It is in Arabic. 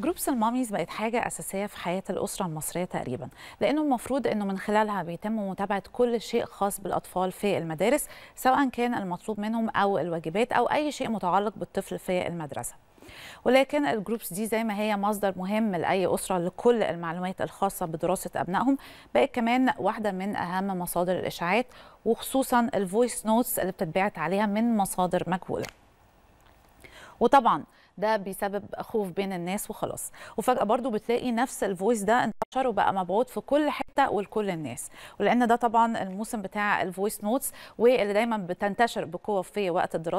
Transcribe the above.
جروبس الماميز بقت حاجة أساسية في حياة الأسرة المصرية تقريبا لأنه المفروض أنه من خلالها بيتم متابعة كل شيء خاص بالأطفال في المدارس سواء كان المطلوب منهم أو الواجبات أو أي شيء متعلق بالطفل في المدرسة ولكن الجروبس دي زي ما هي مصدر مهم لاي اسره لكل المعلومات الخاصه بدراسه ابنائهم بقت كمان واحده من اهم مصادر الاشاعات وخصوصا الفويس نوتس اللي بتتبعت عليها من مصادر مجهوله وطبعا ده بيسبب خوف بين الناس وخلاص وفجاه برضو بتلاقي نفس الفويس ده انتشر وبقى مبعوث في كل حته ولكل الناس ولان ده طبعا الموسم بتاع الفويس نوتس واللي دايما بتنتشر بقوه في وقت الدراسه